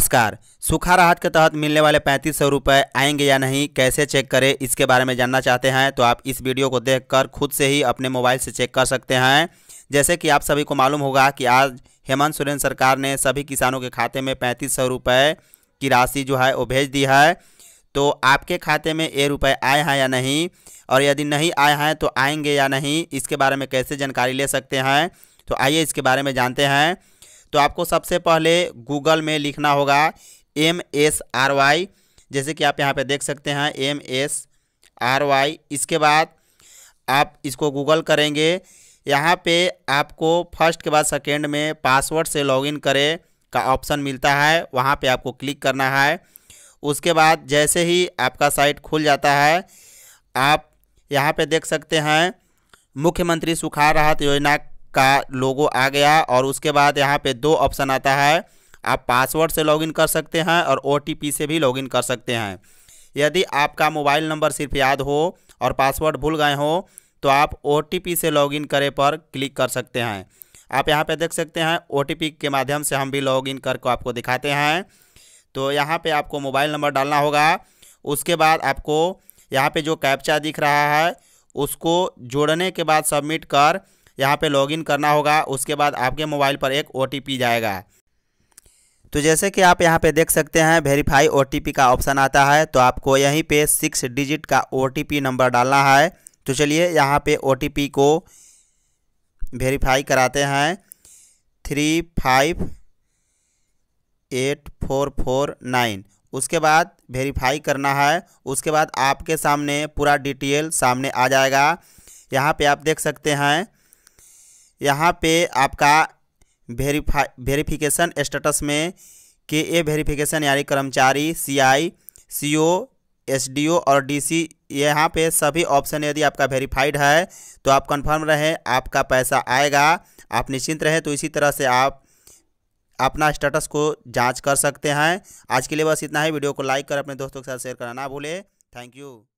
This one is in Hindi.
नमस्कार सूखा राहत के तहत मिलने वाले पैंतीस सौ रुपये आएंगे या नहीं कैसे चेक करें इसके बारे में जानना चाहते हैं तो आप इस वीडियो को देखकर खुद से ही अपने मोबाइल से चेक कर सकते हैं जैसे कि आप सभी को मालूम होगा कि आज हेमंत सोरेन सरकार ने सभी किसानों के खाते में पैंतीस सौ रुपये की राशि जो है वो भेज दी है तो आपके खाते में ये रुपये आए हैं या नहीं और यदि नहीं आए हैं तो आएंगे या नहीं इसके बारे में कैसे जानकारी ले सकते हैं तो आइए इसके बारे में जानते हैं तो आपको सबसे पहले गूगल में लिखना होगा एम एस आर वाई जैसे कि आप यहाँ पे देख सकते हैं एम एस आर वाई इसके बाद आप इसको गूगल करेंगे यहाँ पे आपको फर्स्ट के बाद सेकेंड में पासवर्ड से लॉगिन करें का ऑप्शन मिलता है वहाँ पे आपको क्लिक करना है उसके बाद जैसे ही आपका साइट खुल जाता है आप यहाँ पे देख सकते हैं मुख्यमंत्री सुखाड़ राहत योजना का लोगो आ गया और उसके बाद यहाँ पे दो ऑप्शन आता है आप पासवर्ड से लॉगिन कर सकते हैं और ओ से भी लॉगिन कर सकते हैं यदि आपका मोबाइल नंबर सिर्फ याद हो और पासवर्ड भूल गए हो तो आप ओ से लॉगिन करे पर क्लिक कर सकते हैं आप यहाँ पे देख सकते हैं ओ के माध्यम से हम भी लॉगिन करके आपको दिखाते हैं तो यहाँ पर आपको मोबाइल नंबर डालना होगा उसके बाद आपको यहाँ पर जो कैप्चा दिख रहा है उसको जोड़ने के बाद सबमिट कर यहाँ पे लॉगिन करना होगा उसके बाद आपके मोबाइल पर एक ओ जाएगा तो जैसे कि आप यहाँ पे देख सकते हैं वेरीफाई ओ का ऑप्शन आता है तो आपको यहीं पे सिक्स डिजिट का ओ नंबर डालना है तो चलिए यहाँ पे ओ को वेरीफाई कराते हैं three five eight four four nine उसके बाद वेरीफाई करना है उसके बाद आपके सामने पूरा डिटेल सामने आ जाएगा यहाँ पे आप देख सकते हैं यहाँ पे आपका वेरीफाई वेरीफिकेशन स्टेटस में के ए वेरीफिकेशन यानी कर्मचारी सी आई सी ओ एस डी ओ और डी सी यहाँ पे सभी ऑप्शन यदि आपका वेरीफाइड है तो आप कंफर्म रहें आपका पैसा आएगा आप निश्चिंत रहें तो इसी तरह से आप अपना स्टेटस को जांच कर सकते हैं आज के लिए बस इतना ही वीडियो को लाइक कर अपने दोस्तों के साथ शेयर करना ना भूलें थैंक यू